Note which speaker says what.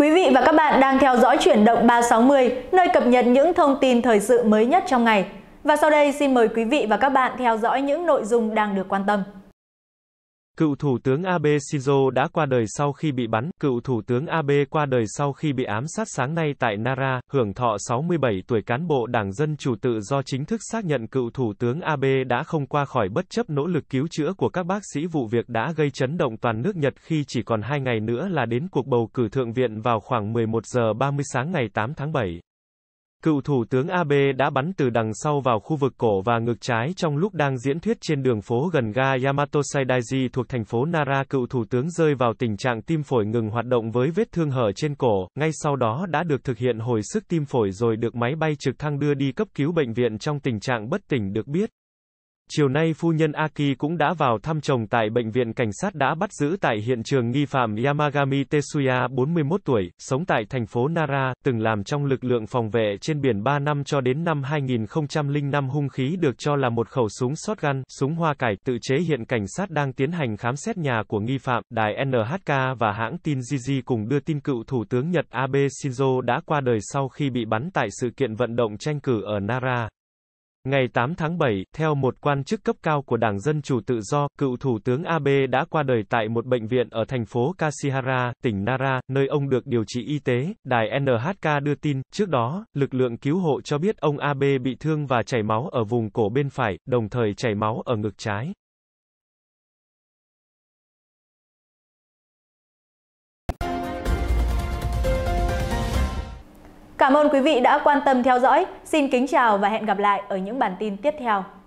Speaker 1: Quý vị và các bạn đang theo dõi chuyển động 360, nơi cập nhật những thông tin thời sự mới nhất trong ngày. Và sau đây xin mời quý vị và các bạn theo dõi những nội dung đang được quan tâm.
Speaker 2: Cựu Thủ tướng Abe Shinzo đã qua đời sau khi bị bắn, cựu Thủ tướng Abe qua đời sau khi bị ám sát sáng nay tại Nara, hưởng thọ 67 tuổi cán bộ Đảng Dân Chủ tự do chính thức xác nhận cựu Thủ tướng Abe đã không qua khỏi bất chấp nỗ lực cứu chữa của các bác sĩ vụ việc đã gây chấn động toàn nước Nhật khi chỉ còn hai ngày nữa là đến cuộc bầu cử Thượng viện vào khoảng 11 giờ 30 sáng ngày 8 tháng 7. Cựu Thủ tướng Abe đã bắn từ đằng sau vào khu vực cổ và ngực trái trong lúc đang diễn thuyết trên đường phố gần ga Yamato Daiji thuộc thành phố Nara. Cựu Thủ tướng rơi vào tình trạng tim phổi ngừng hoạt động với vết thương hở trên cổ, ngay sau đó đã được thực hiện hồi sức tim phổi rồi được máy bay trực thăng đưa đi cấp cứu bệnh viện trong tình trạng bất tỉnh được biết. Chiều nay phu nhân Aki cũng đã vào thăm chồng tại bệnh viện cảnh sát đã bắt giữ tại hiện trường nghi phạm Yamagami Tetsuya 41 tuổi, sống tại thành phố Nara, từng làm trong lực lượng phòng vệ trên biển 3 năm cho đến năm 2005 hung khí được cho là một khẩu súng shotgun, súng hoa cải tự chế hiện cảnh sát đang tiến hành khám xét nhà của nghi phạm, đài NHK và hãng tin JJ cùng đưa tin cựu thủ tướng Nhật Abe Shinzo đã qua đời sau khi bị bắn tại sự kiện vận động tranh cử ở Nara. Ngày 8 tháng 7, theo một quan chức cấp cao của Đảng Dân Chủ Tự Do, cựu Thủ tướng Abe đã qua đời tại một bệnh viện ở thành phố Kasihara, tỉnh Nara, nơi ông được điều trị y tế, đài NHK đưa tin. Trước đó, lực lượng cứu hộ cho biết ông Abe bị thương và chảy máu ở vùng cổ bên phải, đồng thời chảy máu ở ngực trái.
Speaker 1: Cảm ơn quý vị đã quan tâm theo dõi. Xin kính chào và hẹn gặp lại ở những bản tin tiếp theo.